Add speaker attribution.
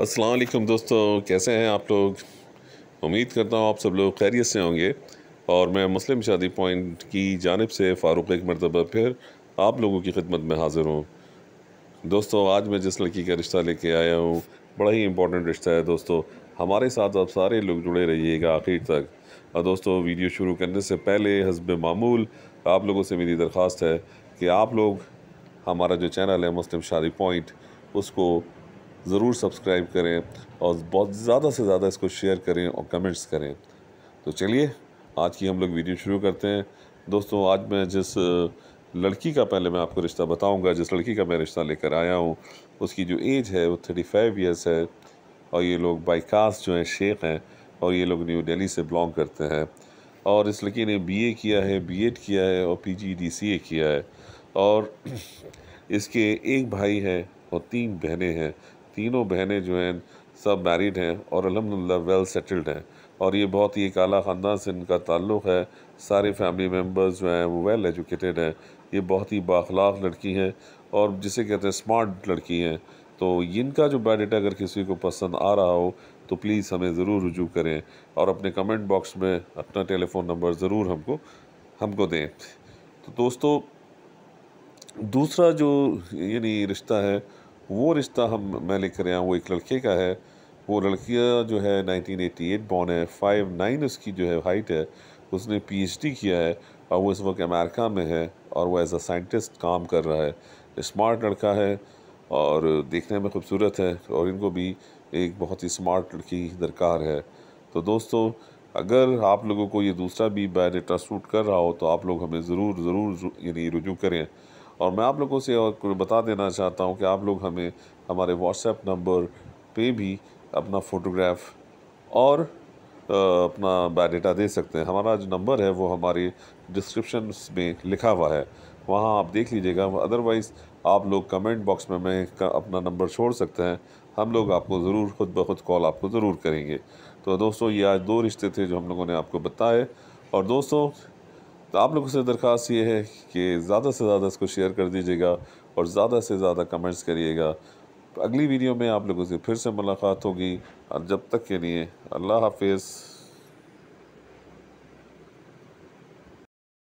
Speaker 1: अस्सलाम वालेकुम दोस्तों कैसे हैं आप लोग उम्मीद करता हूँ आप सब लोग खैरियत से होंगे और मैं मुस्लिम शादी पॉइंट की जानब से फ़ारूक एक मरतबा फिर आप लोगों की खिदमत में हाज़िर हूँ दोस्तों आज मैं जिस लड़की का रिश्ता लेके आया हूँ बड़ा ही इंपॉर्टेंट रिश्ता है दोस्तों हमारे साथ आप सारे लोग जुड़े रहिएगा आखिर तक और दोस्तों वीडियो शुरू करने से पहले हसब मामूल आप लोगों से मेरी दरख्वास्त है कि आप लोग हमारा जो चैनल है मुस्लिम शादी पॉइंट उसको ज़रूर सब्सक्राइब करें और बहुत ज़्यादा से ज़्यादा इसको शेयर करें और कमेंट्स करें तो चलिए आज की हम लोग वीडियो शुरू करते हैं दोस्तों आज मैं जिस लड़की का पहले मैं आपको रिश्ता बताऊंगा जिस लड़की का मैं रिश्ता लेकर आया हूँ उसकी जो एज है वो थर्टी फाइव ईयर्स है और ये लोग बाई कास्ट जो हैं शेख हैं और ये लोग न्यू दिल्ली से बिलोंग करते हैं और इस लड़की ने बीए किया है बीएड किया है और पीजीडीसीए किया है और इसके एक भाई हैं और तीन बहनें हैं तीनों बहनें जो हैं सब मैरिड हैं और अलहमदिल्ला वेल सेटल्ड हैं और ये बहुत ही एक अला ख़ानदान से इनका ताल्लुक़ है सारे फैमिली मेम्बर्स जो हैं वो वेल एजुकेटेड हैं ये बहुत ही बाखलाक लड़की हैं और जिसे कहते हैं स्मार्ट लड़की हैं तो इनका जो बैडेटा अगर किसी को पसंद आ रहा हो तो प्लीज़ हमें ज़रूर रुजू करें और अपने कमेंट बॉक्स में अपना टेलीफ़ोन नंबर ज़रूर हमको हमको दें तो दोस्तों दूसरा जो यानी रिश्ता है वो रिश्ता हम मैं लिख रहा हूँ वो एक लड़के का है वो लड़कियाँ जो है 1988 बॉर्न है फाइव नाइन उसकी जो है हाइट है उसने पीएचडी किया है और वो इस वक्त अमेरिका में है और वो एज अ साइंटिस्ट काम कर रहा है स्मार्ट लड़का है और देखने में खूबसूरत है और इनको भी एक बहुत ही स्मार्ट लड़की दरकार है तो दोस्तों अगर आप लोगों को ये दूसरा भी बायोडेटा सूट कर रहा हो तो आप लोग हमें ज़रूर ज़रूर यानी रुजू करें और मैं आप लोगों से और बता देना चाहता हूँ कि आप लोग हमें हमारे व्हाट्सएप नंबर पे भी अपना फ़ोटोग्राफ और अपना बायोडाटा दे सकते हैं हमारा जो नंबर है वो हमारे डिस्क्रिप्शन में लिखा हुआ है वहाँ आप देख लीजिएगा अदरवाइज़ आप लोग कमेंट बॉक्स में मैं अपना नंबर छोड़ सकते हैं हम लोग आपको ज़रूर ख़ुद ब खुद कॉल आपको ज़रूर करेंगे तो दोस्तों ये आज दो रिश्ते थे जो हम लोगों ने आपको बताए और दोस्तों तो आप लोगों से दरख्वास्त ये है कि ज़्यादा से ज़्यादा इसको शेयर कर दीजिएगा और ज़्यादा से ज़्यादा कमेंट्स करिएगा अगली वीडियो में आप लोगों से फिर से मुलाकात होगी और जब तक के लिए अल्लाह हाफिज़